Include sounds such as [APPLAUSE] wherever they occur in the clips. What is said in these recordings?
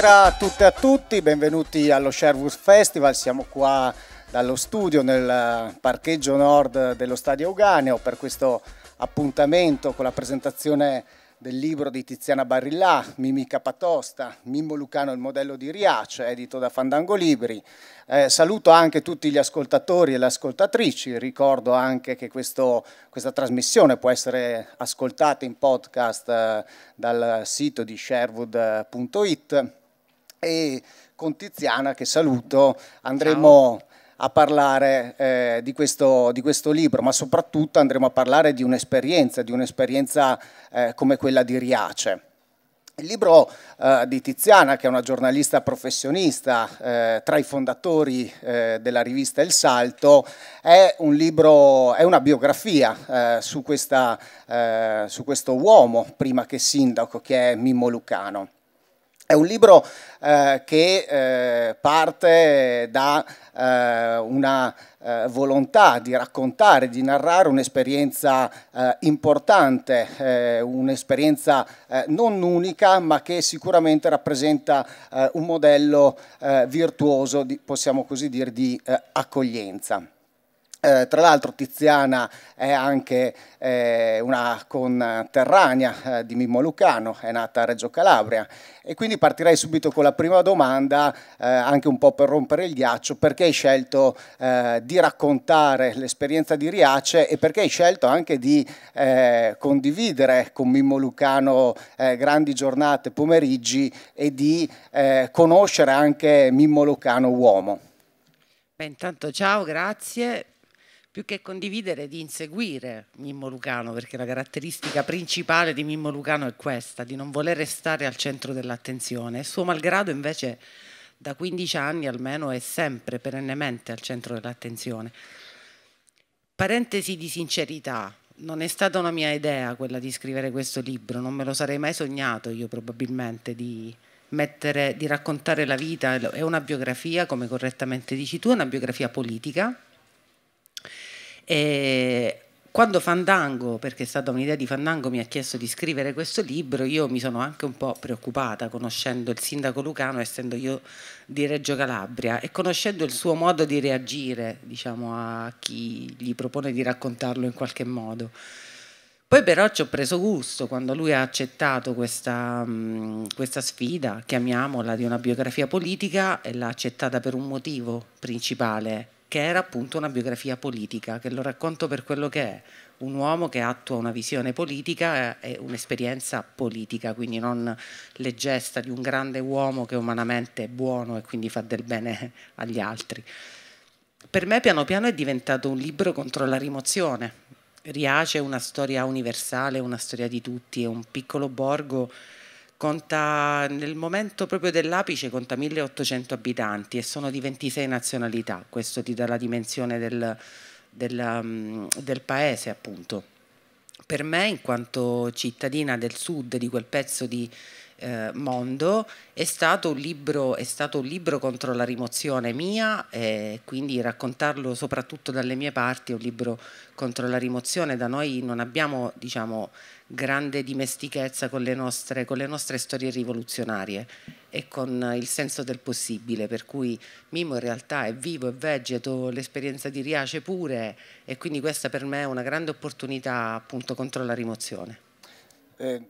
Buonasera a tutte e a tutti, benvenuti allo Sherwood Festival, siamo qua dallo studio nel parcheggio nord dello Stadio Uganeo per questo appuntamento con la presentazione del libro di Tiziana Barillà, Mimi Capatosta, Mimmo Lucano il modello di Riace, edito da Fandango Libri. Eh, saluto anche tutti gli ascoltatori e le ascoltatrici, ricordo anche che questo, questa trasmissione può essere ascoltata in podcast eh, dal sito di sherwood.it e con Tiziana, che saluto, andremo... Ciao a parlare eh, di, questo, di, questo, libro, ma soprattutto andremo a parlare di un'esperienza, di un'esperienza eh, come quella di Riace. Il libro eh, di Tiziana, che è una giornalista professionista, eh, tra i fondatori eh, della rivista Il Salto, è, un libro, è una biografia eh, su, questa, su questo uomo, prima che sindaco, che è Mimmo Lucano. È un libro eh, che eh, parte da eh, una eh, volontà di raccontare, di narrare un'esperienza eh, importante, eh, un'esperienza non unica, ma che sicuramente rappresenta un modello virtuoso, di, possiamo così dire, di accoglienza. Eh, tra l'altro Tiziana è anche eh, una conterranea eh, eh, di Mimmo Lucano, è nata a Reggio Calabria e quindi partirei subito con la prima domanda, eh, anche un po' per rompere il ghiaccio, perché hai scelto eh, di raccontare l'esperienza di Riace e perché hai scelto anche di condividere con Mimmo Lucano grandi giornate, pomeriggi e di conoscere anche Mimmo Lucano uomo? Beh, intanto ciao, grazie più che condividere, di inseguire Mimmo Lucano, perché la caratteristica principale di Mimmo Lucano è questa, di non voler stare al centro dell'attenzione. Suo malgrado invece da 15 anni almeno è sempre perennemente al centro dell'attenzione. Parentesi di sincerità, non è stata una mia idea quella di scrivere questo libro, non me lo sarei mai sognato io probabilmente di, mettere, di raccontare la vita, è una biografia, come correttamente dici tu, è una biografia politica e quando Fandango, perché è stata un'idea di Fandango, mi ha chiesto di scrivere questo libro, io mi sono anche un po' preoccupata conoscendo il sindaco Lucano, essendo io di Reggio Calabria e conoscendo il suo modo di reagire diciamo, a chi gli propone di raccontarlo in qualche modo. Poi però ci ho preso gusto quando lui ha accettato questa, mm, questa sfida, chiamiamola, di una biografia politica e l'ha accettata per un motivo principale, che era appunto una biografia politica, che lo racconto per quello che è, un uomo che attua una visione politica e un'esperienza politica, quindi non le gesta di un grande uomo che umanamente è buono e quindi fa del bene [LAUGHS] agli altri. Per me piano piano è diventato un libro contro la rimozione. Riace una storia universale, una storia di tutti, è un piccolo borgo conta nel momento proprio dell'apice conta 1800 abitanti e sono di 26 nazionalità, questo ti dà la dimensione del, del, um, del paese appunto. Per me, in quanto cittadina del sud di quel pezzo di, eh, mondo, è stato, libro, è stato, un libro, contro la rimozione mia, e eh, quindi raccontarlo soprattutto dalle mie parti è un libro contro la rimozione, da noi non abbiamo diciamo, grande dimestichezza con le, nostre, con le nostre storie rivoluzionarie e con il senso del possibile, per cui Mimo in realtà è vivo e vegeto, l'esperienza di Riace pure e quindi questa per me è una grande opportunità appunto contro la rimozione. Eh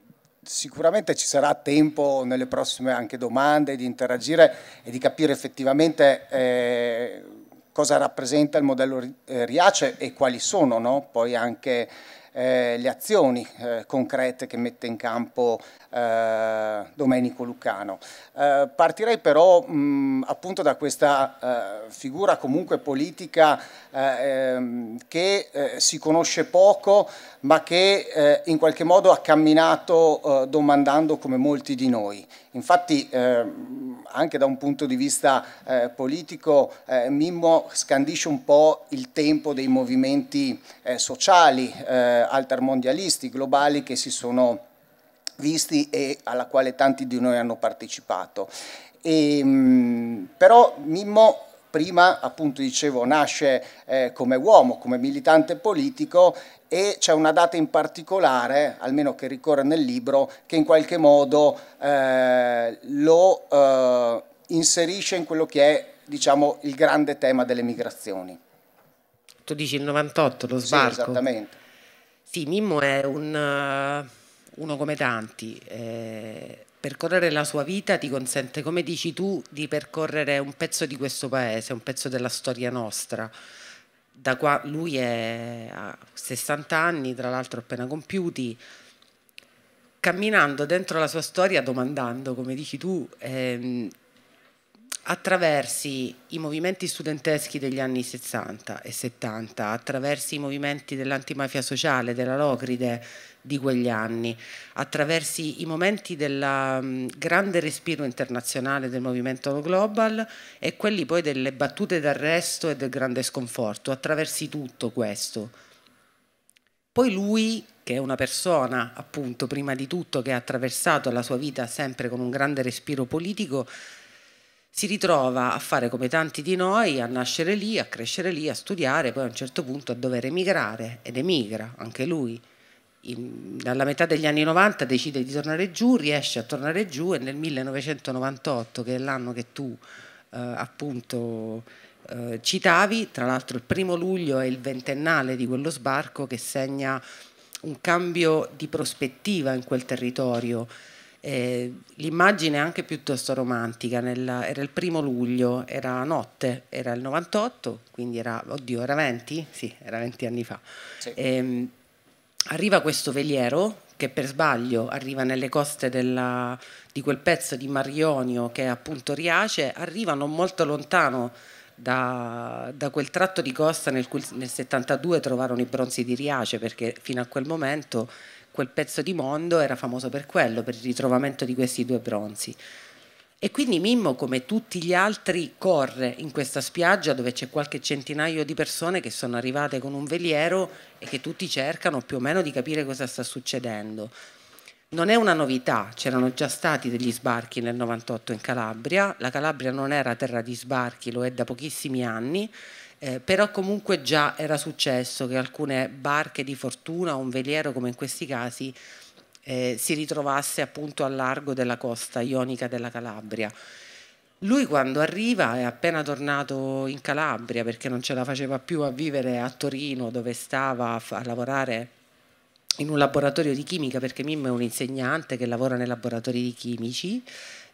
sicuramente ci sarà tempo nelle prossime anche domande di interagire e di capire effettivamente eh, cosa rappresenta il modello eh, Riace e quali sono no? poi anche eh, le azioni eh, concrete che mette in campo eh, Domenico Lucano. Eh, partirei però mh, appunto da questa eh, figura comunque politica eh, ehm, che si conosce poco ma che in qualche modo ha camminato domandando come molti di noi. Infatti ehm, anche da un punto di vista politico Mimmo scandisce un po' il tempo dei movimenti sociali altermondialisti, globali che si sono visti e alla quale tanti di noi hanno partecipato. E, ehm, però Mimmo prima appunto dicevo nasce eh, come uomo, come militante politico e c'è una data in particolare, almeno che ricorre nel libro, che in qualche modo eh, lo eh, inserisce in quello che è diciamo, il grande tema delle migrazioni. Tu dici il 98, lo sbarco. Sì, esattamente. Sì, Mimmo è un... Uh uno come tanti. Eh, percorrere la sua vita ti consente, come dici tu, di percorrere un pezzo di questo paese, un pezzo della storia nostra. Qua, lui è, ha 60 anni, tra l'altro appena compiuti, camminando dentro la sua storia, domandando, come dici tu, ehm, attraversi i movimenti studenteschi degli anni 60 e 70, attraversi i movimenti dell'antimafia sociale, della Locride, di quegli anni, attraverso i momenti del mm, grande respiro internazionale del movimento global e quelli poi delle battute d'arresto e del grande sconforto, attraverso tutto questo. Poi lui, che è una persona appunto prima di tutto che ha attraversato la sua vita sempre con un grande respiro politico, si ritrova a fare come tanti di noi, a nascere lì, a crescere lì, a studiare, poi a un certo punto a dover emigrare ed emigra anche lui dalla metà degli anni 90 decide di tornare giù, riesce a tornare giù e nel 1998, che è l'anno che tu eh, appunto eh, citavi, tra l'altro il primo luglio è il ventennale di quello sbarco che segna un cambio di prospettiva in quel territorio. Eh, l'immagine è anche piuttosto romantica, nella, era il primo luglio, era notte, era il 98, quindi era, oddio, era 20? Sì, era 20 anni fa. Sì. Eh, arriva questo veliero che per sbaglio arriva nelle coste della, di quel pezzo di Mar Ionio che è appunto Riace, arriva non molto lontano da, da quel tratto di costa nel cui nel 72 trovarono i bronzi di Riace perché fino a quel momento quel pezzo di mondo era famoso per quello, per il ritrovamento di questi due bronzi. E quindi Mimmo, come tutti gli altri, corre in questa spiaggia dove c'è qualche centinaio di persone che sono arrivate con un veliero e che tutti cercano più o meno di capire cosa sta succedendo. Non è una novità, c'erano già stati degli sbarchi nel 98 in Calabria, la Calabria non era terra di sbarchi, lo è da pochissimi anni, eh, però comunque già era successo che alcune barche di fortuna o un veliero come in questi casi eh, si ritrovasse appunto al largo della costa ionica della Calabria. Lui quando arriva è appena tornato in Calabria perché non ce la faceva più a vivere a Torino dove stava a, lavorare in un laboratorio di chimica perché Mimmo è un insegnante che lavora nei laboratori di chimici.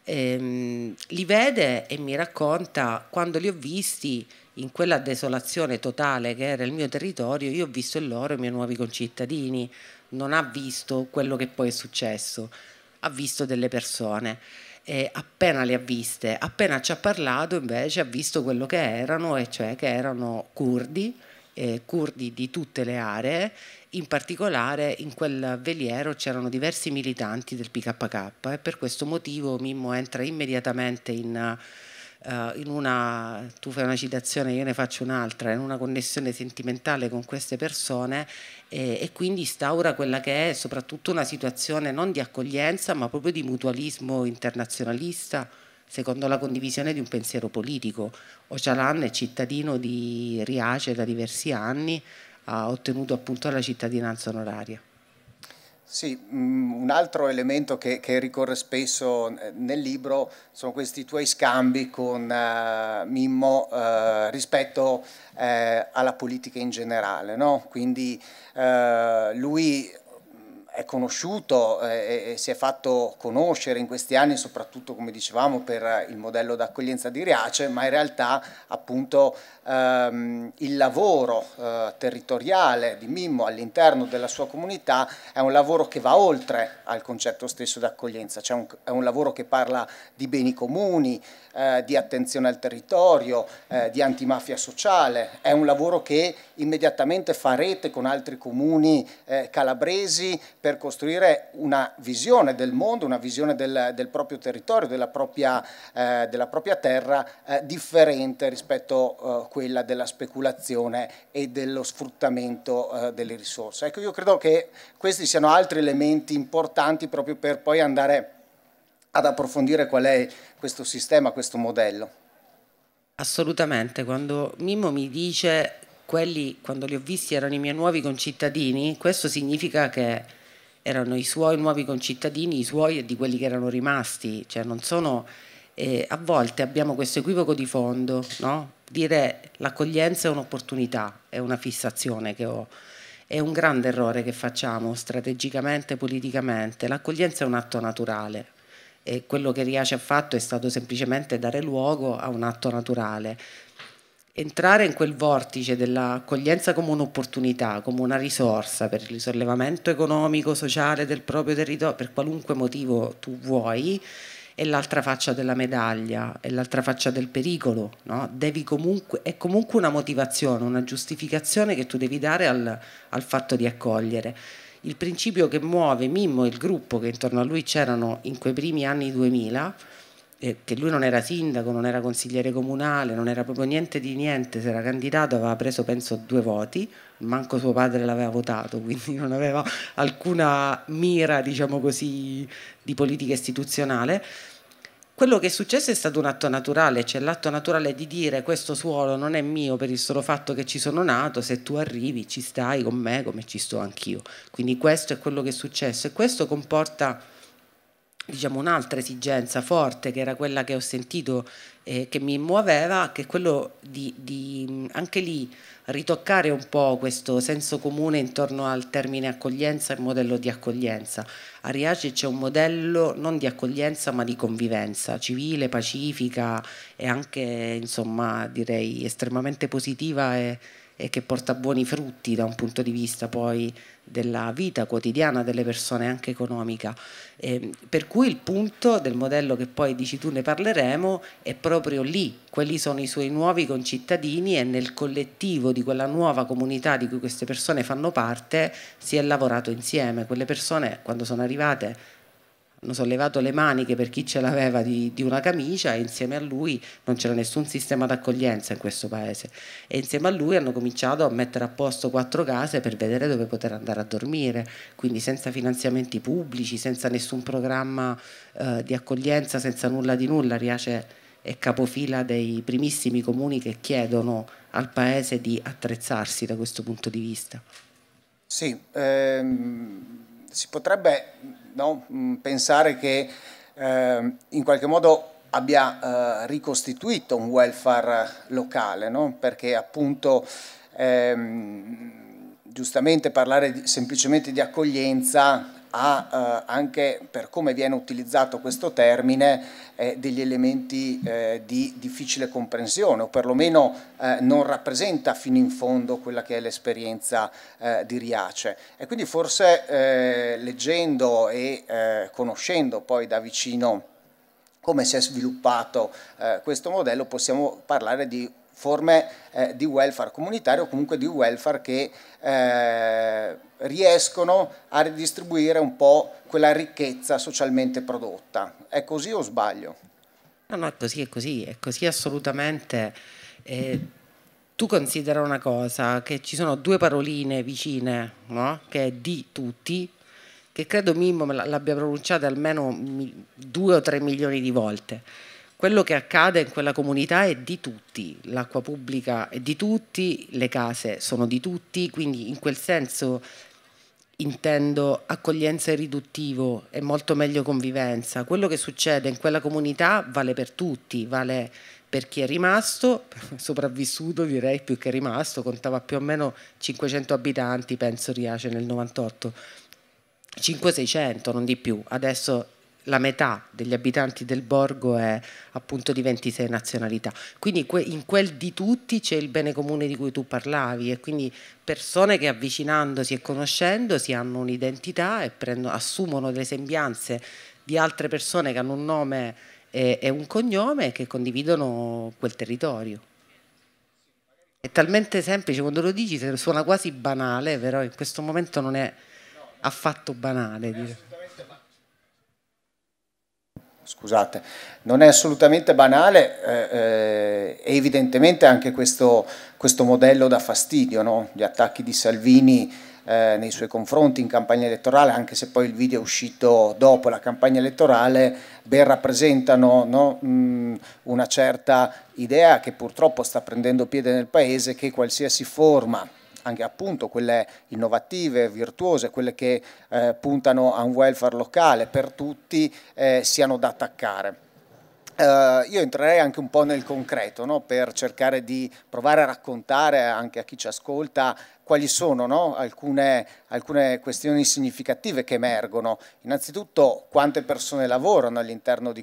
Ehm, li vede e mi racconta quando li ho visti in quella desolazione totale che era il mio territorio, io ho visto in loro i miei nuovi concittadini, non ha visto quello che poi è successo, ha visto delle persone. E appena le ha viste, appena ci ha parlato invece ha visto quello che erano, e cioè che erano curdi, eh, curdi di tutte le aree, in particolare in quel veliero c'erano diversi militanti del PKK e per questo motivo Mimmo entra immediatamente in... Uh, in una, tu fai una citazione, io ne faccio un'altra, in una connessione sentimentale con queste persone eh, e quindi instaura quella che è soprattutto una situazione non di accoglienza ma proprio di mutualismo internazionalista secondo la condivisione di un pensiero politico. Ocalan è cittadino di Riace da diversi anni, ha ottenuto appunto la cittadinanza onoraria. Sì, mm, un altro elemento che, che, ricorre spesso eh, nel libro sono questi tuoi scambi con uh, Mimmo uh, rispetto uh, alla politica in generale. No? Quindi lui è conosciuto eh, e si è fatto conoscere in questi anni soprattutto come dicevamo per il modello d'accoglienza di Riace ma in realtà appunto ehm, il lavoro eh, territoriale di Mimmo all'interno della sua comunità è un lavoro che va oltre al concetto stesso d'accoglienza, cioè un, è un lavoro che parla di beni comuni, eh, di attenzione al territorio, eh, di antimafia sociale, è un lavoro che immediatamente fa rete con altri comuni eh, calabresi per costruire una visione del mondo, una visione del, del proprio territorio, della propria, eh, della propria terra eh, differente rispetto a eh, quella della speculazione e dello sfruttamento eh, delle risorse. Ecco, io credo che questi siano altri elementi importanti proprio per poi andare ad approfondire qual è questo sistema, questo modello. Assolutamente, quando Mimmo mi dice quelli quando li ho visti erano i miei nuovi concittadini, questo significa che erano i suoi nuovi concittadini, i suoi e di quelli che erano rimasti, cioè non sono... Eh, a volte abbiamo questo equivoco di fondo, no? dire l'accoglienza è un'opportunità, è una fissazione che ho, è un grande errore che facciamo strategicamente, politicamente, l'accoglienza è un atto naturale e quello che Riace ha fatto è stato semplicemente dare luogo a un atto naturale entrare in quel vortice dell'accoglienza come un'opportunità, come una risorsa per il risollevamento economico, sociale del proprio territorio, per qualunque motivo tu vuoi, è l'altra faccia della medaglia, è l'altra faccia del pericolo, no? comunque, è comunque una motivazione, una giustificazione che tu devi dare al, al fatto di accogliere. Il principio che muove Mimmo e il gruppo che intorno a lui c'erano in quei primi anni 2000 eh, che lui non era sindaco, non era consigliere comunale, non era proprio niente di niente, si era candidato, aveva preso penso due voti, manco suo padre l'aveva votato, [LAUGHS] quindi non aveva alcuna mira, diciamo così, di politica istituzionale. Quello che è successo è stato un atto naturale, cioè l'atto naturale di dire questo suolo non è mio per il solo fatto che ci sono nato, se tu arrivi ci stai con me come ci sto anch'io. Quindi questo è quello che è successo e questo comporta diciamo, un'altra esigenza forte che era quella che ho sentito eh, che mi muoveva, che è quello di, di, anche lì ritoccare un po' questo senso comune intorno al termine accoglienza e modello di accoglienza. A Riace c'è un modello non di accoglienza ma di convivenza civile, pacifica e anche insomma direi estremamente positiva e, e che porta buoni frutti da un punto di vista poi della vita quotidiana delle persone, anche economica. Eh, per cui il punto del modello che poi dici tu ne parleremo è proprio lì, quelli sono i suoi nuovi concittadini e nel collettivo di quella nuova comunità di cui queste persone fanno parte si è lavorato insieme. Quelle persone quando sono arrivate hanno sollevato le maniche per chi ce l'aveva di, di, una camicia e insieme a lui non c'era nessun sistema d'accoglienza in questo paese e insieme a lui hanno cominciato a mettere a posto quattro case per vedere dove poter andare a dormire, quindi senza finanziamenti pubblici, senza nessun programma eh, di accoglienza, senza nulla di nulla, Riace è capofila dei primissimi comuni che chiedono al paese di attrezzarsi da questo punto di vista. Sì, ehm, si potrebbe no? Mm, pensare che eh, in qualche modo abbia eh, ricostituito un welfare locale, no? perché appunto ehm, giustamente parlare di, semplicemente di accoglienza ha eh, anche per come viene utilizzato questo termine eh, degli elementi eh, di difficile comprensione o perlomeno eh, non rappresenta fino in fondo quella che è l'esperienza eh, di Riace e quindi forse eh, leggendo e conoscendo poi da vicino come si è sviluppato questo modello possiamo parlare di forme eh, di welfare comunitario o comunque di welfare che eh, riescono a ridistribuire un po' quella ricchezza socialmente prodotta. È così o sbaglio? No, no, è così, è così, è così assolutamente. Eh, tu considera una cosa, che ci sono due paroline vicine, no? che è di tutti, che credo Mimmo l'abbia pronunciata almeno due o tre milioni di volte quello che accade in quella comunità è di tutti, l'acqua pubblica è di tutti, le case sono di tutti, quindi in quel senso intendo accoglienza e riduttivo e molto meglio convivenza. Quello che succede in quella comunità vale per tutti, vale per chi è rimasto, [LAUGHS] sopravvissuto direi più che rimasto, contava più o meno 500 abitanti, penso Riace nel 98, 500 600 non di più, adesso la metà degli abitanti del borgo è appunto di 26 nazionalità. Quindi in quel di tutti c'è il bene comune di cui tu parlavi e quindi persone che avvicinandosi e conoscendosi hanno un'identità e assumono delle sembianze di altre persone che hanno un nome e, e un cognome e che condividono quel territorio. È talmente semplice, quando lo dici suona quasi banale, però in questo momento non è affatto banale. Dire scusate, non è assolutamente banale e eh, eh, evidentemente anche questo, questo, modello dà fastidio, no? gli attacchi di Salvini eh, nei suoi confronti in campagna elettorale, anche se poi il video è uscito dopo la campagna elettorale, ben rappresentano no? mm, una certa idea che purtroppo sta prendendo piede nel Paese che qualsiasi forma anche appunto quelle innovative, virtuose, quelle che eh, puntano a un welfare locale per tutti, eh, siano da attaccare. Uh, io entrerei anche un po' nel concreto no? per cercare di provare a raccontare anche a chi ci ascolta quali sono no? alcune, alcune, questioni significative che emergono. Innanzitutto quante persone lavorano all'interno di, di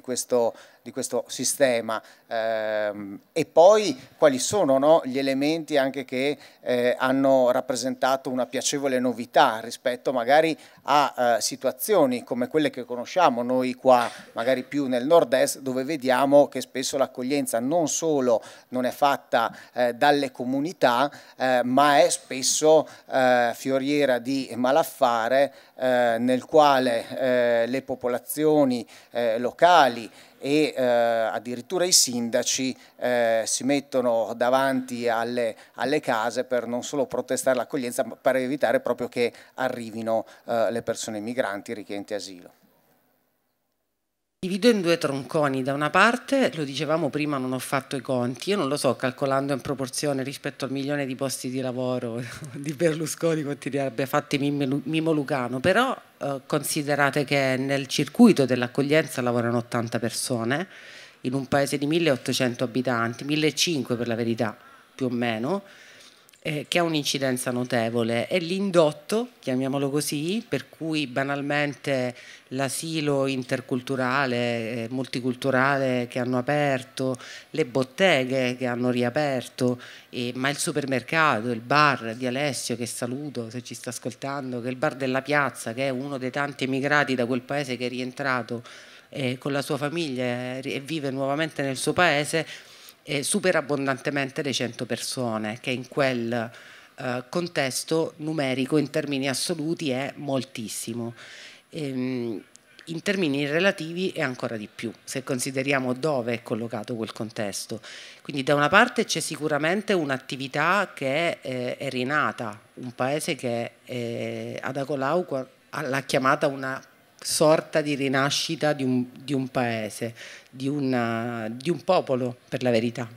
questo, sistema ehm, e poi quali sono no? gli elementi anche che eh, hanno rappresentato una piacevole novità rispetto magari a eh, situazioni come quelle che conosciamo noi qua magari più nel nord-est dove vediamo che spesso l'accoglienza non solo non è fatta eh, dalle comunità eh, ma è spesso spesso eh, fioriera di malaffare eh, nel quale eh, le popolazioni eh, locali e eh, addirittura i sindaci eh, si mettono davanti alle, alle, case per non solo protestare l'accoglienza ma per evitare proprio che arrivino eh, le persone migranti richiedenti asilo. Divido in due tronconi, da una parte, lo dicevamo prima, non ho fatto i conti, io non lo so, calcolando in proporzione rispetto al milione di posti di lavoro [LAUGHS] di Berlusconi quanti ne abbia fatti Mimo Lucano, però eh, considerate che nel circuito dell'accoglienza lavorano 80 persone in un paese di 1800 abitanti, 1500 per la verità più o meno, eh, che ha un'incidenza notevole è l'indotto, chiamiamolo così, per cui banalmente l'asilo interculturale, eh, multiculturale che hanno aperto, le botteghe che hanno riaperto, eh, ma il supermercato, il bar di Alessio che saluto se ci sta ascoltando, che è il bar della piazza che è uno dei tanti emigrati da quel paese che è rientrato eh, con la sua famiglia e vive nuovamente nel suo paese, eh, supera abbondantemente le 100 persone, che in quel eh, contesto numerico in termini assoluti è moltissimo. Ehm, in termini relativi è ancora di più, se consideriamo dove è collocato quel contesto. Quindi da una parte c'è sicuramente un'attività che eh, è rinata, un paese che eh, ad Acolau l'ha chiamata una sorta di rinascita di un, di un paese, di, una, di un popolo per la verità.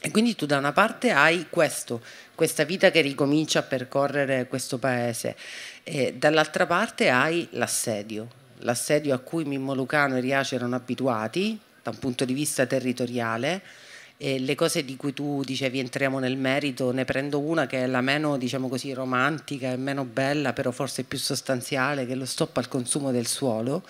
E quindi tu da una parte hai questo, questa vita che ricomincia a percorrere questo paese, e dall'altra parte hai l'assedio, l'assedio a cui Mimmo Lucano e Riace erano abituati da un punto di vista territoriale, e le cose di cui tu dicevi entriamo nel merito, ne prendo una che è la meno, diciamo così, romantica e meno bella, però forse più sostanziale, che è lo stop al consumo del suolo.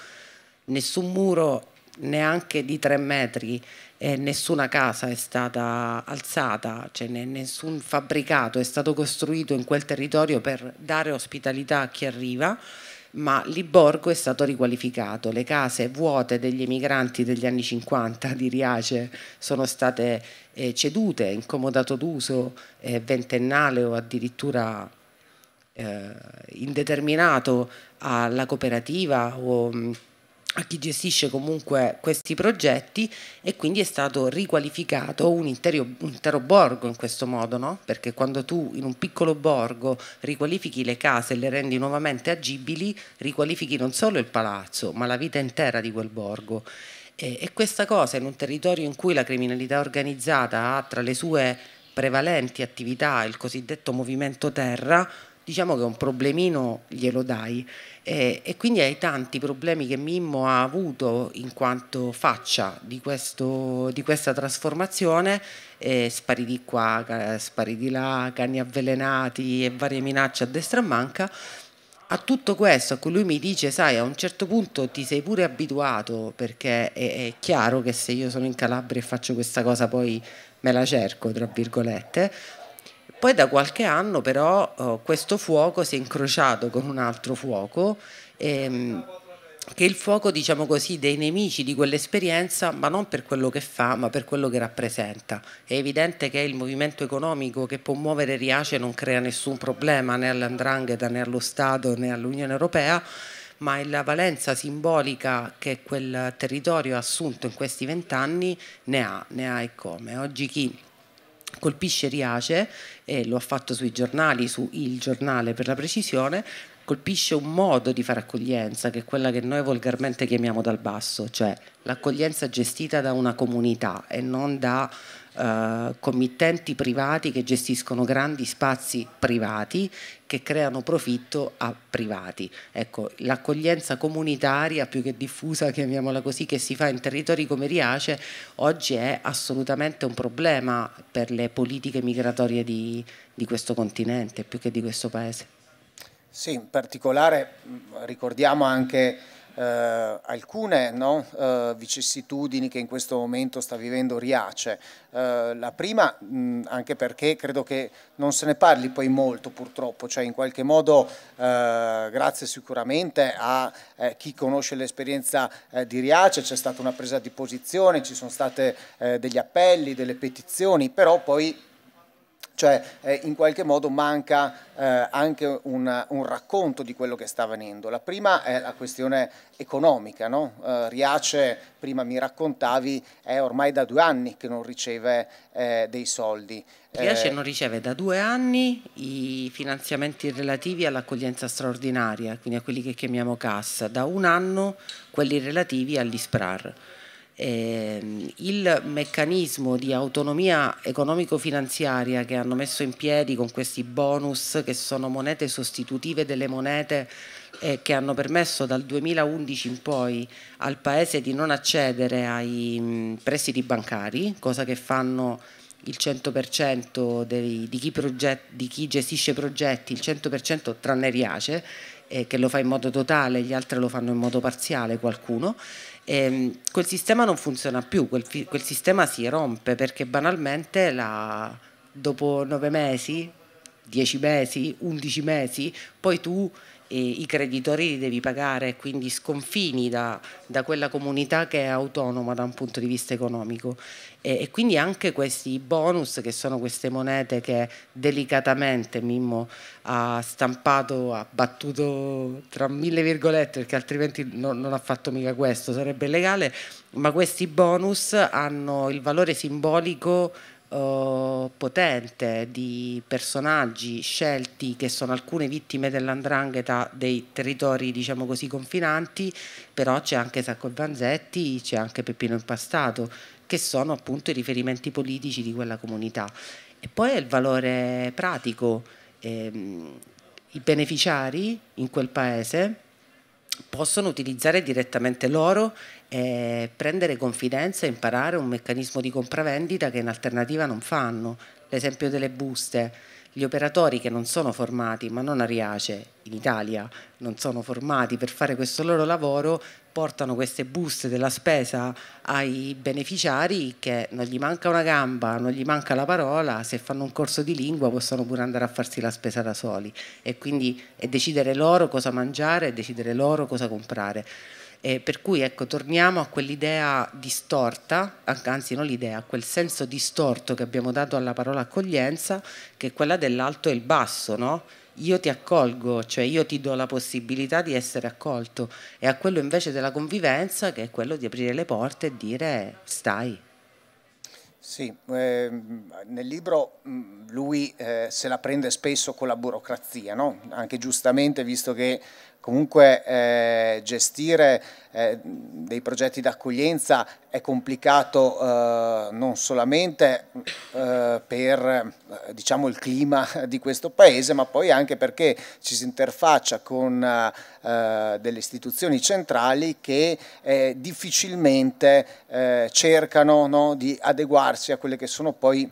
Nessun muro neanche di tre metri, eh, nessuna casa è stata alzata, cioè nessun fabbricato è stato costruito in quel territorio per dare ospitalità a chi arriva ma Liborgo è stato riqualificato. Le case vuote degli emigranti degli anni 50 di Riace sono state eh, cedute, incomodato d'uso eh, ventennale o addirittura eh, indeterminato alla cooperativa o mm, a chi gestisce comunque questi progetti e quindi è stato riqualificato un, interio, un intero borgo in questo modo, no? perché quando tu in un piccolo borgo riqualifichi le case e le rendi nuovamente agibili, riqualifichi non solo il palazzo, ma la vita intera di quel borgo. E, e questa cosa in un territorio in cui la criminalità organizzata ha tra le sue prevalenti attività il cosiddetto movimento terra, diciamo che un problemino glielo dai eh, e quindi ai tanti problemi che Mimmo ha avuto in quanto faccia di, questo, di questa trasformazione, eh, spari di qua, spari di là, cani avvelenati e varie minacce a destra e manca, a tutto questo a cui lui mi dice sai a un certo punto ti sei pure abituato perché è, è, chiaro che se io sono in Calabria e faccio questa cosa poi me la cerco tra virgolette poi da qualche anno però oh, questo fuoco si è incrociato con un altro fuoco, ehm, che è il fuoco diciamo così, dei nemici di quell'esperienza, ma non per quello che fa, ma per quello che rappresenta. È evidente che il movimento economico che può muovere Riace non crea nessun problema né all'andrangheta né allo Stato né all'Unione Europea, ma è la valenza simbolica che quel territorio ha assunto in questi vent'anni ne ha, ne ha e come. Oggi chi colpisce Riace, e lo ha fatto sui giornali, su Il Giornale per la precisione, colpisce un modo di fare accoglienza che è quella che noi volgarmente chiamiamo dal basso, cioè l'accoglienza gestita da una comunità e non da eh, committenti privati che gestiscono grandi spazi privati che creano profitto a privati. Ecco, l'accoglienza comunitaria più che diffusa, chiamiamola così, che si fa in territori come Riace, oggi è assolutamente un problema per le politiche migratorie di, di questo continente, più che di questo paese. Sì, in particolare ricordiamo anche eh, alcune no, eh, vicissitudini che in questo momento sta vivendo Riace. Eh, la prima, mh, anche perché credo che non se ne parli poi molto purtroppo, cioè in qualche modo eh, grazie sicuramente a eh, chi conosce l'esperienza eh, di Riace c'è stata una presa di posizione, ci sono state degli appelli, delle petizioni, però poi cioè eh, in qualche modo manca eh, anche un, un, racconto di quello che sta avvenendo. La prima è la questione economica, no? eh, Riace, prima mi raccontavi, è ormai da due anni che non riceve eh, dei soldi. Eh, Riace non riceve da due anni i finanziamenti relativi all'accoglienza straordinaria, quindi a quelli che chiamiamo CAS, da un anno quelli relativi all'ISPRAR. Eh, il meccanismo di autonomia economico-finanziaria che hanno messo in piedi con questi bonus che sono monete sostitutive delle monete eh, che hanno permesso dal 2011 in poi al Paese di non accedere ai mh, mm, prestiti bancari, cosa che fanno il 100% dei, di, chi di, chi gestisce progetti, il 100% tranne Riace, eh, che lo fa in modo totale, gli altri lo fanno in modo parziale qualcuno ehm, quel sistema non funziona più, quel, quel sistema si rompe perché banalmente la, dopo nove mesi, dieci mesi, undici mesi, poi tu i creditori li devi pagare, quindi sconfini da, da, quella comunità che è autonoma da un punto di vista economico. E, e, quindi anche questi bonus, che sono queste monete che delicatamente Mimmo ha stampato, ha battuto tra mille virgolette, perché altrimenti non, non ha fatto mica questo, sarebbe legale, ma questi bonus hanno il valore simbolico eh, potente di personaggi scelti che sono alcune vittime dell'andrangheta dei territori diciamo così confinanti, però c'è anche Sacco Vanzetti, c'è anche Peppino Impastato, che sono appunto i riferimenti politici di quella comunità. E poi è il valore pratico, ehm, i beneficiari in quel paese possono utilizzare direttamente l'oro eh, prendere confidenza e imparare un meccanismo di compravendita che in alternativa non fanno. L'esempio delle buste, gli operatori che non sono formati, ma non a Riace, in Italia non sono formati per fare questo loro lavoro, portano queste buste della spesa ai beneficiari che non gli manca una gamba, non gli manca la parola, se fanno un corso di lingua possono pure andare a farsi la spesa da soli e quindi è decidere loro cosa mangiare, è decidere loro cosa comprare. Eh, per cui ecco, torniamo a quell'idea distorta, anzi non l'idea, a quel senso distorto che abbiamo dato alla parola accoglienza, che è quella dell'alto e il basso, no? Io ti accolgo, cioè io ti do la possibilità di essere accolto, e a quello invece della convivenza che è quello di aprire le porte e dire stai. Sì, eh, nel libro mm, lui eh, se la prende spesso con la burocrazia, no? anche giustamente visto che Comunque eh, gestire eh, dei progetti d'accoglienza è complicato eh, non solamente eh, per eh, diciamo, il clima di questo paese, ma poi anche perché ci si interfaccia con eh, delle istituzioni centrali che difficilmente cercano no, di adeguarsi a quelle che sono poi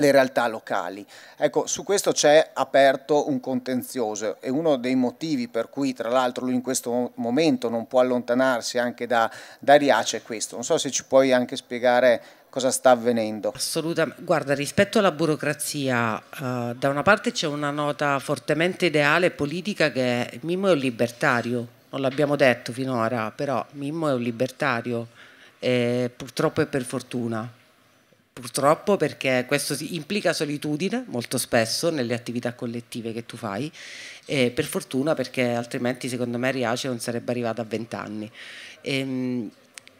le realtà locali. Ecco, su questo c'è aperto un contenzioso e uno dei motivi per cui tra l'altro lui in questo momento non può allontanarsi anche da, da Riace è questo. Non so se ci puoi anche spiegare cosa sta avvenendo. Assolutamente. Guarda, rispetto alla burocrazia, eh, da una parte c'è una nota fortemente ideale e politica che Mimmo è un libertario, non l'abbiamo detto finora, però Mimmo è un libertario, eh, purtroppo e per fortuna purtroppo perché questo implica solitudine molto spesso nelle attività collettive che tu fai e per fortuna perché altrimenti secondo me Riace non sarebbe arrivata a 20 anni. E, ehm,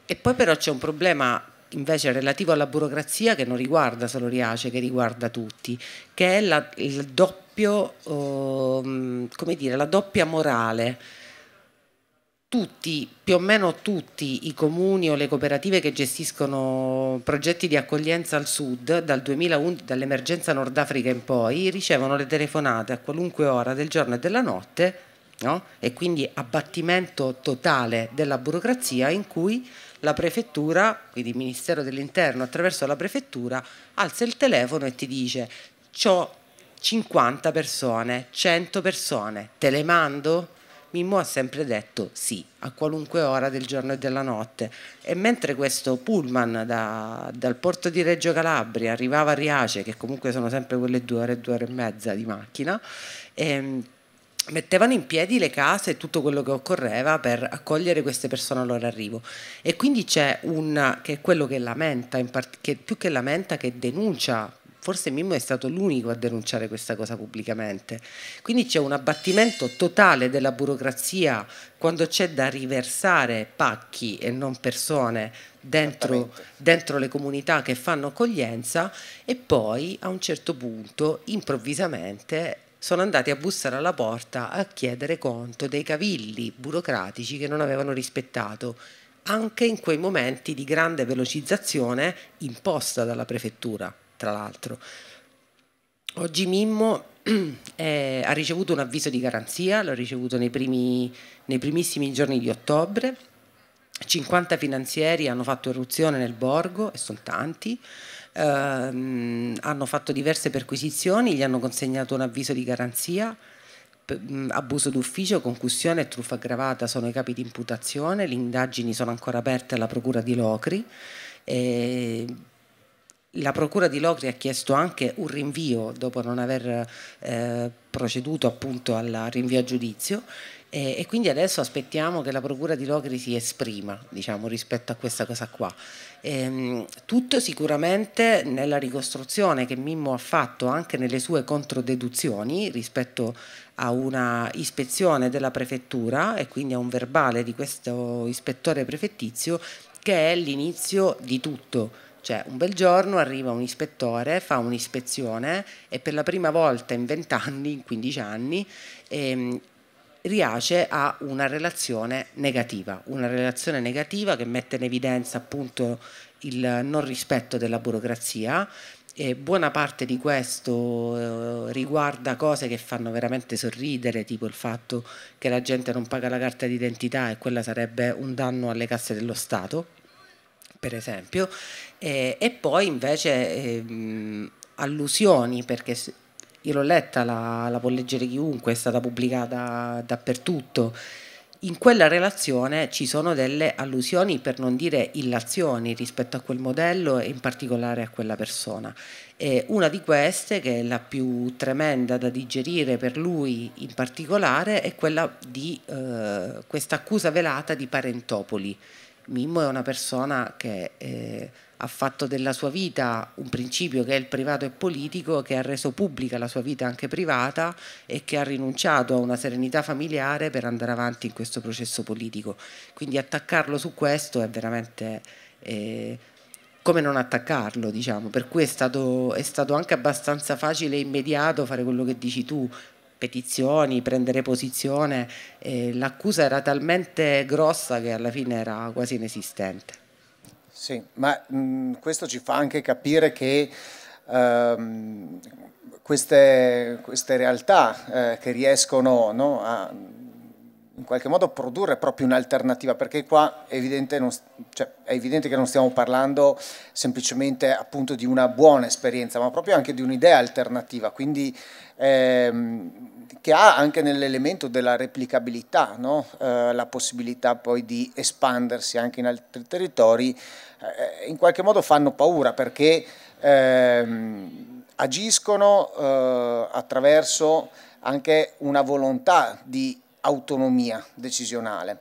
e poi però c'è un problema invece relativo alla burocrazia che non riguarda solo Riace, che riguarda tutti, che è la, doppio, oh, dire, la doppia morale tutti, più o meno tutti i comuni o le cooperative che gestiscono progetti di accoglienza al sud dal 2011, dall'emergenza Nord Africa in poi, ricevono le telefonate a qualunque ora del giorno e della notte no? e quindi abbattimento totale della burocrazia in cui la prefettura, quindi il Ministero dell'Interno attraverso la prefettura, alza il telefono e ti dice ho 50 persone, 100 persone, te le mando? Mimmo ha sempre detto sì a qualunque ora del giorno e della notte e mentre questo pullman da, dal porto di Reggio Calabria arrivava a Riace, che comunque sono sempre quelle due ore, due ore e mezza di macchina, ehm, mettevano in piedi le case e tutto quello che occorreva per accogliere queste persone al loro arrivo e quindi c'è un che è quello che lamenta che più che lamenta che denuncia forse Mimmo è stato l'unico a denunciare questa cosa pubblicamente. Quindi c'è un abbattimento totale della burocrazia quando c'è da riversare pacchi e non persone dentro, dentro, le comunità che fanno accoglienza e poi a un certo punto improvvisamente sono andati a bussare alla porta a chiedere conto dei cavilli burocratici che non avevano rispettato anche in quei momenti di grande velocizzazione imposta dalla prefettura tra l'altro. Oggi Mimmo [CLEARS THROAT] eh, ha ricevuto un avviso di garanzia, l'ha ricevuto nei, primi, nei primissimi giorni di ottobre. 50 finanzieri hanno fatto eruzione nel borgo, e sono tanti, ehm, hanno fatto diverse perquisizioni, gli hanno consegnato un avviso di garanzia, mm, abuso d'ufficio, concussione e truffa aggravata sono i capi di imputazione, le indagini sono ancora aperte alla Procura di Locri. E la Procura di Locri ha chiesto anche un rinvio dopo non aver eh, proceduto appunto al rinvio a giudizio e, e, quindi adesso aspettiamo che la Procura di Locri si esprima diciamo, rispetto a questa cosa qua. E, ehm, tutto sicuramente nella ricostruzione che Mimmo ha fatto anche nelle sue controdeduzioni rispetto a una ispezione della prefettura e quindi a un verbale di questo ispettore prefettizio che è l'inizio di tutto cioè, un bel giorno arriva un ispettore, fa un'ispezione e per la prima volta in 20 anni, in 15 anni, ehm, riace a una relazione negativa, una relazione negativa che mette in evidenza appunto il non rispetto della burocrazia. E buona parte di questo eh, riguarda cose che fanno veramente sorridere, tipo il fatto che la gente non paga la carta d'identità e quella sarebbe un danno alle casse dello Stato per esempio, eh, e poi invece eh, allusioni, perché io l'ho letta, la, la può leggere chiunque, è stata pubblicata dappertutto. In quella relazione ci sono delle allusioni, per non dire illazioni, rispetto a quel modello e in particolare a quella persona. E una di queste, che è la più tremenda da digerire per lui in particolare, è quella di eh, questa accusa velata di parentopoli. Mimmo è una persona che eh, ha fatto della sua vita un principio che è il privato e politico, che ha reso pubblica la sua vita anche privata e che ha rinunciato a una serenità familiare per andare avanti in questo processo politico. Quindi attaccarlo su questo è veramente... Eh, come non attaccarlo, diciamo. Per cui è stato, è stato, anche abbastanza facile e immediato fare quello che dici tu, petizioni, prendere posizione, eh, l'accusa era talmente grossa che alla fine era quasi inesistente. Sì, ma mh, questo ci fa anche capire che ehm, queste, queste, realtà eh, che riescono no, a in qualche modo produrre proprio un'alternativa, perché qua è evidente, non, cioè, è evidente, che non stiamo parlando semplicemente appunto di una buona esperienza, ma proprio anche di un'idea alternativa, quindi ehm, che ha anche nell'elemento della replicabilità no? eh, la possibilità poi di espandersi anche in altri territori, eh, in qualche modo fanno paura perché ehm, agiscono eh, attraverso anche una volontà di autonomia decisionale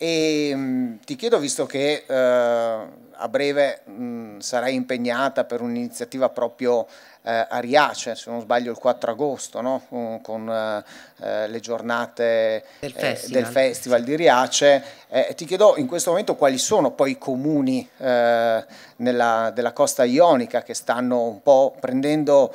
e mh, mm, ti chiedo, visto che eh, a breve mh, mm, sarai impegnata per un'iniziativa proprio eh, Riace, se non sbaglio il 4 agosto, no? Mm, con eh, eh, le giornate del festival, eh, del festival di Riace. Eh, ti chiedo in questo momento quali sono poi i comuni eh, nella, della costa ionica che stanno un po' prendendo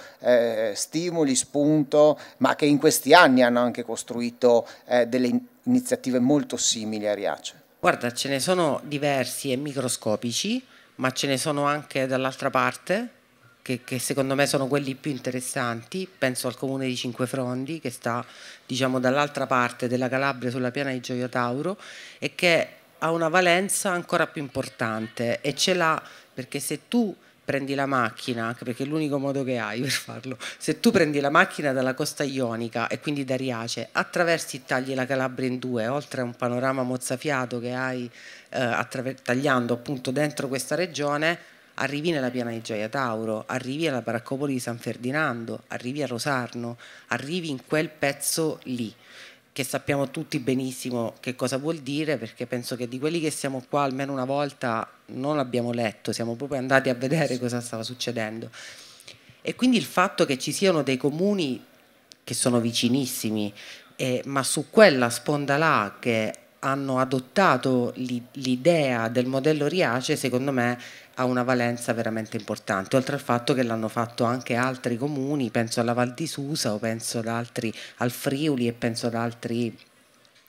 stimoli, spunto, ma che in questi anni hanno anche costruito delle iniziative molto simili a Riace? Guarda, ce ne sono diversi e microscopici, ma ce ne sono anche dall'altra parte, che, che, secondo me sono quelli più interessanti. Penso al comune di Cinque Frondi, che sta diciamo, dall'altra parte della Calabria sulla piana di Gioia Tauro e che ha una valenza ancora più importante e ce l'ha perché se tu prendi la macchina, anche perché è l'unico modo che hai per farlo, se tu prendi la macchina dalla costa ionica e quindi da Riace, attraversi tagli la Calabria in due, oltre a un panorama mozzafiato che hai eh, tagliando appunto dentro questa regione, arrivi nella piana di Gioia Tauro, arrivi alla baraccopoli di San Ferdinando, arrivi a Rosarno, arrivi in quel pezzo lì che sappiamo tutti benissimo che cosa vuol dire, perché penso che di quelli che siamo qua almeno una volta non abbiamo letto, siamo proprio andati a vedere cosa stava succedendo. E quindi il fatto che ci siano dei comuni che sono vicinissimi, eh, ma su quella sponda là che hanno adottato l'idea del modello Riace, secondo me ha una valenza veramente importante, oltre al fatto che l'hanno fatto anche altri comuni, penso alla Val di Susa o penso ad altri, al Friuli e penso ad altri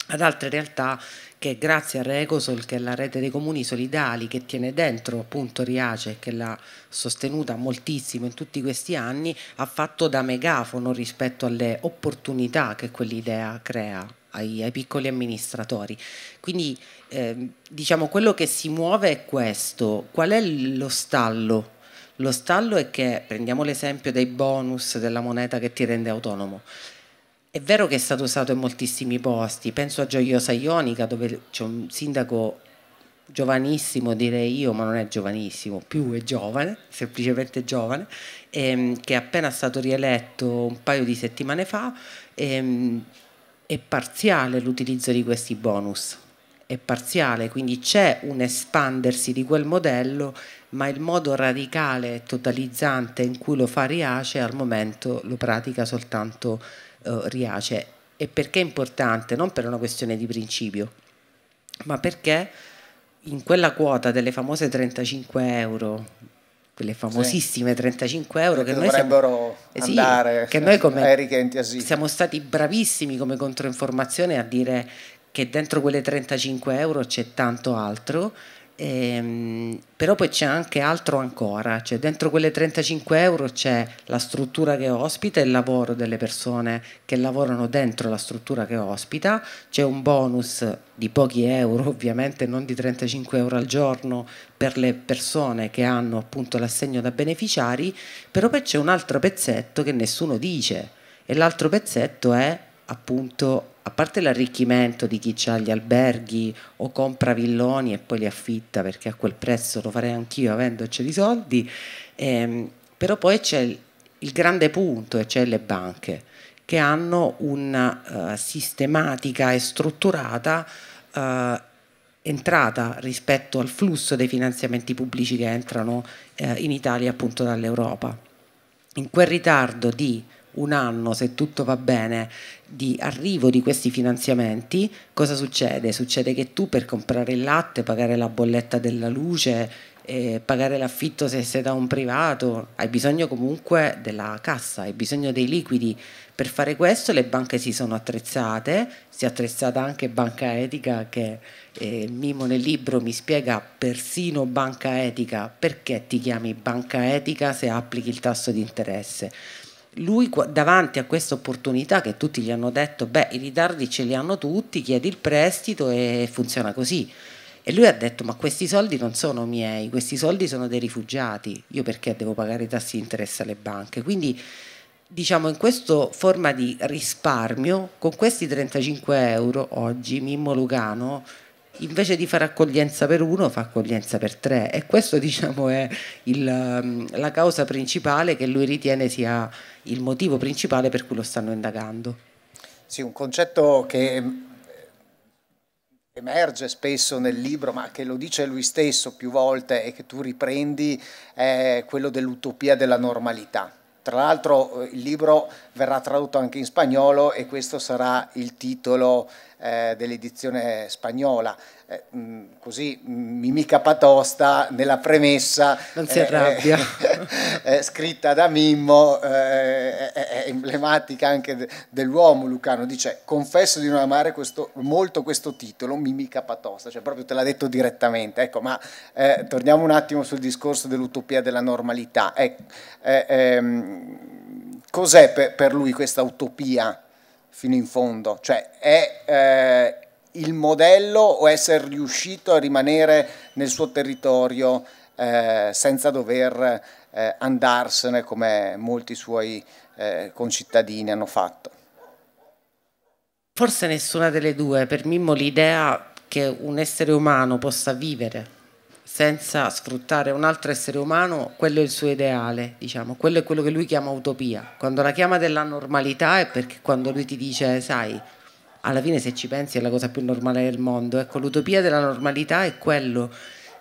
ad altre realtà che grazie a Recosol, che è la rete dei comuni solidali che tiene dentro appunto Riace, che l'ha sostenuta moltissimo in tutti questi anni, ha fatto da megafono rispetto alle opportunità che quell'idea crea ai, ai piccoli amministratori. Quindi eh, diciamo quello che si muove è questo. Qual è lo stallo? Lo stallo è che, prendiamo l'esempio dei bonus della moneta che ti rende autonomo, è vero che è stato usato in moltissimi posti, penso a Gioiosa Ionica dove c'è un sindaco giovanissimo direi io, ma non è giovanissimo, più è giovane, semplicemente giovane, ehm, che è appena stato rieletto un paio di settimane fa, ehm, è parziale l'utilizzo di questi bonus, è parziale, quindi c'è un espandersi di quel modello, ma il modo radicale e totalizzante in cui lo fa Riace al momento lo pratica soltanto eh, Riace. E perché è importante? Non per una questione di principio, ma perché in quella quota delle famose 35 euro quelle famosissime sì. 35 euro che, che noi dovrebbero siamo, andare eh sì, che noi come ah siamo stati bravissimi come controinformazione a dire che dentro quelle 35 euro c'è tanto altro Ehm, però poi c'è anche altro ancora, cioè dentro quelle 35 euro c'è la struttura che ospita e il lavoro delle persone che lavorano dentro la struttura che ospita, c'è un bonus di pochi euro, [LAUGHS] ovviamente non di 35 euro al giorno per le persone che hanno appunto l'assegno da beneficiari, però poi c'è un altro pezzetto che nessuno dice e l'altro pezzetto è appunto a parte l'arricchimento di chi ha gli alberghi o compra villoni e poi li affitta perché a quel prezzo lo farei anch'io avendoci i soldi, ehm, però poi c'è il, il, grande punto e c'è le banche che hanno una uh, sistematica e strutturata uh, entrata rispetto al flusso dei finanziamenti pubblici che entrano uh, in Italia appunto dall'Europa. In quel ritardo di un anno, se tutto va bene, di arrivo di questi finanziamenti, cosa succede? Succede che tu per comprare il latte, pagare la bolletta della luce, eh, pagare l'affitto se sei da un privato, hai bisogno comunque della cassa, hai bisogno dei liquidi. Per fare questo le banche si sono attrezzate, si è attrezzata anche Banca Etica che eh, Mimo nel libro mi spiega persino Banca Etica perché ti chiami Banca Etica se applichi il tasso di interesse lui davanti a questa opportunità che tutti gli hanno detto, beh i ritardi ce li hanno tutti, chiedi il prestito e funziona così. E lui ha detto, ma questi soldi non sono miei, questi soldi sono dei rifugiati, io perché devo pagare i tassi di interesse alle banche? Quindi diciamo in questa forma di risparmio, con questi 35 euro oggi Mimmo Lucano, invece di fare accoglienza per uno fa accoglienza per tre e questo [LAUGHS] diciamo è il, mm, la causa principale che lui ritiene sia il motivo principale per cui lo stanno indagando. Sì, un concetto che eh, emerge spesso nel libro, ma che lo dice lui stesso più volte e che tu riprendi, è quello dell'utopia della normalità. Tra l'altro eh, il libro verrà tradotto anche in spagnolo e questo sarà il titolo eh, dell'edizione spagnola, eh, mh, mm, così mm, Mimica Patosta nella premessa eh, [LAUGHS] eh, scritta da Mimmo, eh, eh, è emblematica anche de dell'uomo Lucano, dice confesso di non amare questo, molto questo titolo, Mimica Patosta, cioè proprio te l'ha detto direttamente, ecco, ma torniamo un attimo sul discorso dell'utopia della normalità, ecco, ehm, cos'è per, per lui questa utopia? fino in fondo, cioè è eh, il modello o essere riuscito a rimanere nel suo territorio eh, senza dover eh, andarsene come molti suoi eh, concittadini hanno fatto? Forse nessuna delle due, per Mimmo l'idea che un essere umano possa vivere senza sfruttare un altro essere umano, quello è il suo ideale, diciamo, quello è quello che lui chiama utopia. Quando la chiama della normalità è perché quando lui ti dice, sai, alla fine se ci pensi è la cosa più normale del mondo, ecco, l'utopia della normalità è quello.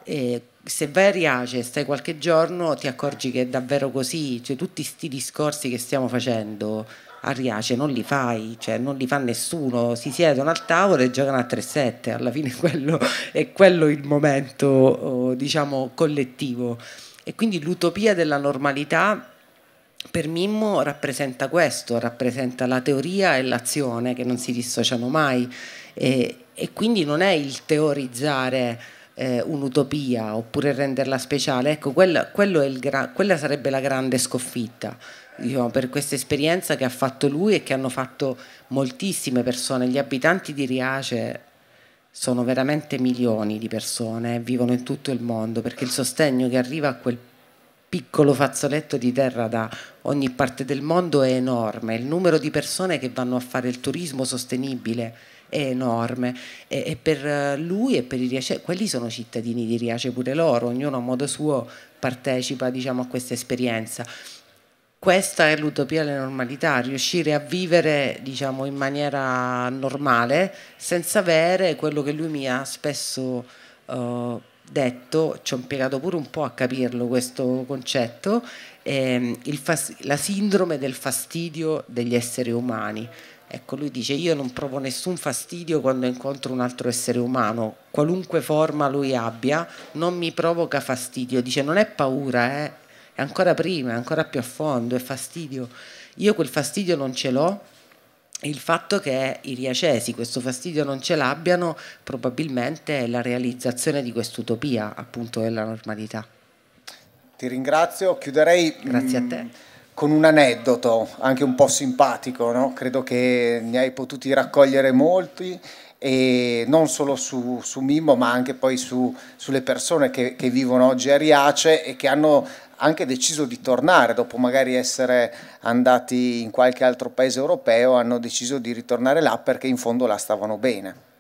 E se vai a Riace e stai qualche giorno ti accorgi che è davvero così, cioè tutti questi discorsi che stiamo facendo Ariace non li fai, cioè non li fa nessuno, si siedono al tavolo e giocano a 3-7, alla fine [LAUGHS] quello, è quello il momento oh, diciamo collettivo e quindi l'utopia della normalità per Mimmo rappresenta questo, rappresenta la teoria e l'azione che non si dissociano mai e, e quindi non è il teorizzare eh, un'utopia oppure renderla speciale, ecco quella, quella sarebbe la grande sconfitta io, per questa esperienza che ha fatto lui e che hanno fatto moltissime persone. Gli abitanti di Riace sono veramente milioni di persone, vivono in tutto il mondo, perché il sostegno che arriva a quel piccolo fazzoletto di terra da ogni parte del mondo è enorme, il numero di persone che vanno a fare il turismo sostenibile è enorme e, e per eh, lui e per i Riace, quelli sono cittadini di Riace pure loro, ognuno a modo suo partecipa diciamo, a questa esperienza questa è l'utopia della normalità, riuscire a vivere diciamo, in maniera normale senza avere quello che lui mi ha spesso eh, detto, ci ho impiegato pure un po' a capirlo questo concetto, ehm, la sindrome del fastidio degli esseri umani. Ecco, lui dice io non provo nessun fastidio quando incontro un altro essere umano, qualunque forma lui abbia, non mi provoca fastidio, dice non è paura, eh, è ancora prima, è ancora più a fondo, è fastidio. Io quel fastidio non ce l'ho, il fatto che i riacesi questo fastidio non ce l'abbiano probabilmente è la realizzazione di quest'utopia appunto della normalità. Ti ringrazio, chiuderei mh, mm, con un aneddoto anche un po' simpatico, no? credo che ne hai potuti raccogliere molti e non solo su, su Mimmo ma anche poi su, sulle persone che, che, vivono oggi a Riace e che hanno anche deciso di tornare, dopo magari essere andati in qualche altro paese europeo, hanno deciso di ritornare là perché in fondo la stavano bene.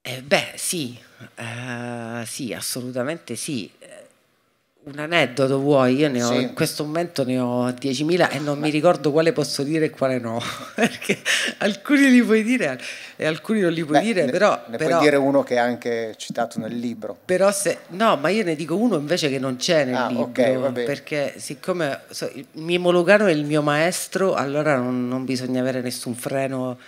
Eh beh sì, uh, sì, assolutamente sì un aneddoto vuoi? Io ne ho, sì. in questo momento ne ho 10.000 e non Ma... mi ricordo quale posso dire e quale no, [LAUGHS] perché alcuni li puoi dire e alcuni non li puoi Beh, dire, ne, però... Ne però, puoi dire uno che è anche citato nel libro. Però se... No, ma io ne dico uno invece che non c'è nel ah, libro, okay, perché siccome so, mio omologano è il mio maestro, allora non, non bisogna avere nessun freno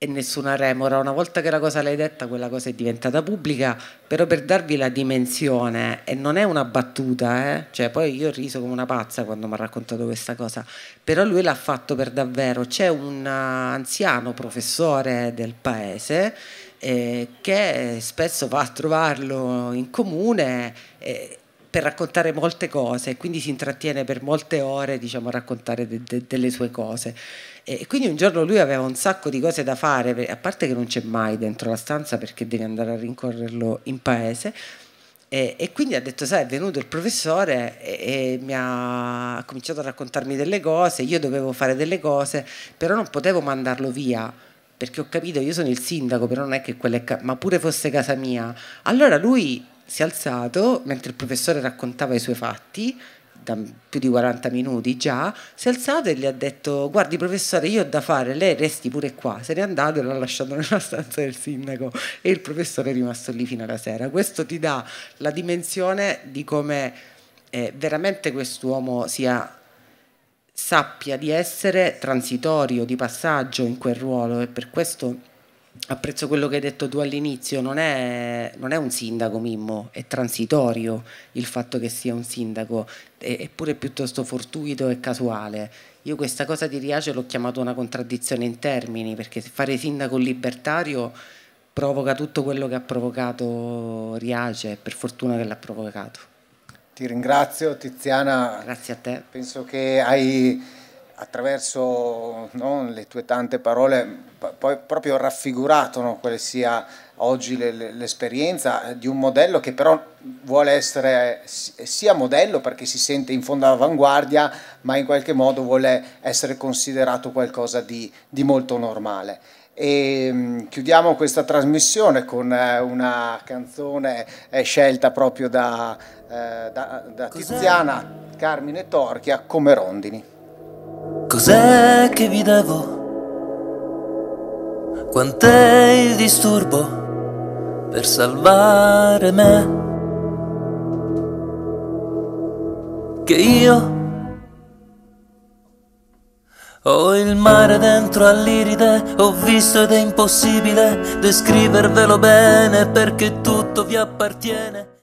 e nessuna remora. Una volta che la cosa l'hai detta, quella cosa è diventata pubblica, però per darvi la dimensione, e non è una battuta, eh? cioè poi io ho riso come una pazza quando mi ha raccontato questa cosa, però lui l'ha fatto per davvero. C'è un anziano professore del paese eh, che spesso va a trovarlo in comune. Eh, per raccontare molte cose, quindi si intrattiene per molte ore diciamo, a raccontare de de delle sue cose. E quindi un giorno lui aveva un sacco di cose da fare, a parte che non c'è mai dentro la stanza perché devi andare a rincorrerlo in paese. E, e quindi ha detto, sai, è venuto il professore e, e mi ha, cominciato a raccontarmi delle cose, io dovevo fare delle cose, però non potevo mandarlo via perché ho capito, io sono il sindaco, però non è che quella è, ca- ma pure fosse casa mia. Allora lui si è alzato mentre il professore raccontava i suoi fatti 40, più di 40 minuti già, si è alzato e gli ha detto guardi professore io ho da fare, lei resti pure qua, se n'è andato e l'ha lasciato nella stanza del sindaco e il professore è rimasto lì fino alla sera. Questo ti dà la dimensione di come eh, veramente quest'uomo sia sappia di essere transitorio, di passaggio in quel ruolo e per questo apprezzo quello che hai detto tu all'inizio, non è, non è, un sindaco Mimmo, è transitorio il fatto che sia un sindaco, eppure è, piuttosto fortuito e casuale. Io questa cosa di Riace l'ho chiamata una contraddizione in termini, perché fare sindaco libertario provoca tutto quello che ha provocato Riace, per fortuna che l'ha provocato. Ti ringrazio Tiziana. Grazie a te. Penso che hai attraverso no, le tue tante parole poi proprio raffigurato no, quale sia oggi l'esperienza eh, di un modello che però vuole essere eh, sia modello perché si sente in fondo all'avanguardia ma in qualche modo vuole essere considerato qualcosa di, di molto normale. E ehm, chiudiamo questa trasmissione con eh, una canzone scelta proprio da, da, da Tiziana Carmine Torchia come Rondini. Cos'è che vi devo? Quant'è il disturbo per salvare me? Che io ho il mare dentro all'iride, ho visto ed è impossibile descrivervelo bene perché tutto vi appartiene.